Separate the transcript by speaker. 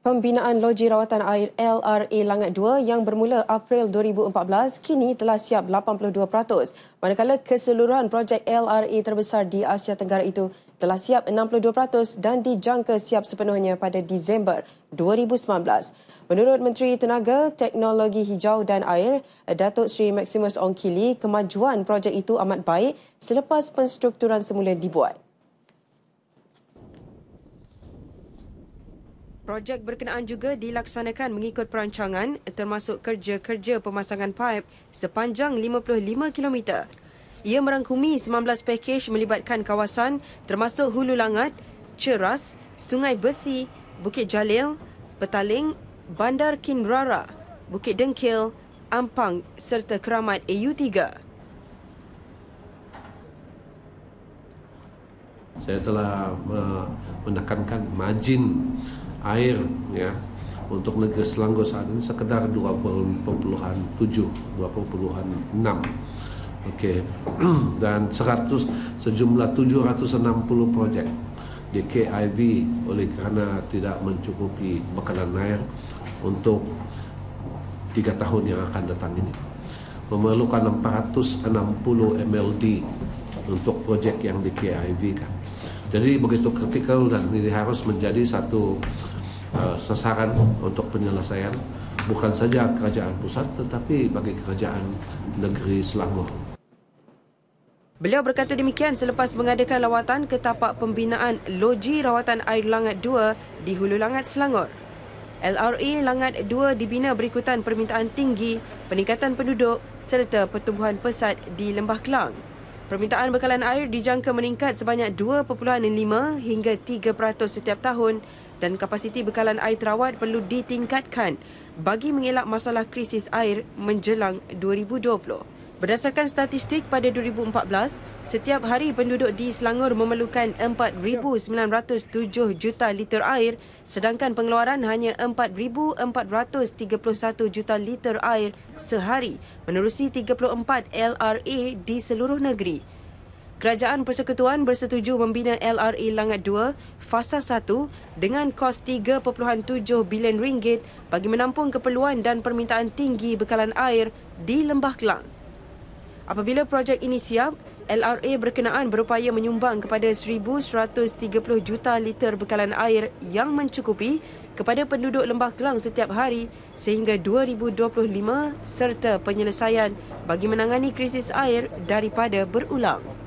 Speaker 1: Pembinaan loji rawatan air LRA Langat 2 yang bermula April 2014 kini telah siap 82%. Manakala keseluruhan projek LRA terbesar di Asia Tenggara itu telah siap 62% dan dijangka siap sepenuhnya pada Disember 2019. Menurut Menteri Tenaga, Teknologi Hijau dan Air, Datuk Sri Maximus Ong kemajuan projek itu amat baik selepas penstrukturan semula dibuat. Projek berkenaan juga dilaksanakan mengikut perancangan termasuk kerja-kerja pemasangan pipe sepanjang 55 km. Ia merangkumi 19 pakej melibatkan kawasan termasuk Hulu Langat, Ceras, Sungai Besi, Bukit Jalil, Petaling, Bandar Kinrara, Bukit Dengkil, Ampang serta Keramat AU3.
Speaker 2: Saya telah eh, menekankan majin air ya untuk negeri Selangor saat ini sekedar 20,7 20,6 Oke, okay. dan 100 sejumlah 760 proyek di KIB oleh karena tidak mencukupi bekalan air untuk tiga tahun yang akan datang ini memerlukan 460 MLD untuk proyek yang di KIB kan. jadi begitu kritikal dan ini harus menjadi satu uh, sasaran untuk penyelesaian bukan saja kerajaan pusat tetapi bagi kerajaan negeri Selangor. Beliau berkata demikian selepas
Speaker 1: mengadakan lawatan ke tapak pembinaan loji rawatan air langat 2 di Hulu Langat Selangor. LRE Langat 2 dibina berikutan permintaan tinggi, peningkatan penduduk serta pertumbuhan pesat di Lembah Kelang. Permintaan bekalan air dijangka meningkat sebanyak 2.5 hingga 3% setiap tahun dan kapasiti bekalan air terawat perlu ditingkatkan bagi mengelak masalah krisis air menjelang 2020. Berdasarkan statistik pada 2014, setiap hari penduduk di Selangor memerlukan 4,907 juta liter air sedangkan pengeluaran hanya 4,431 juta liter air sehari menerusi 34 LRA di seluruh negeri. Kerajaan Persekutuan bersetuju membina LRA Langat 2 fasa 1 dengan kos 3.7 bilion ringgit bagi menampung keperluan dan permintaan tinggi bekalan air di Lembah Kelang. Apabila projek ini siap, LRA berkenaan berupaya menyumbang kepada 1,130 juta liter bekalan air yang mencukupi kepada penduduk Lembah Kelang setiap hari sehingga 2025 serta penyelesaian bagi menangani krisis air daripada berulang.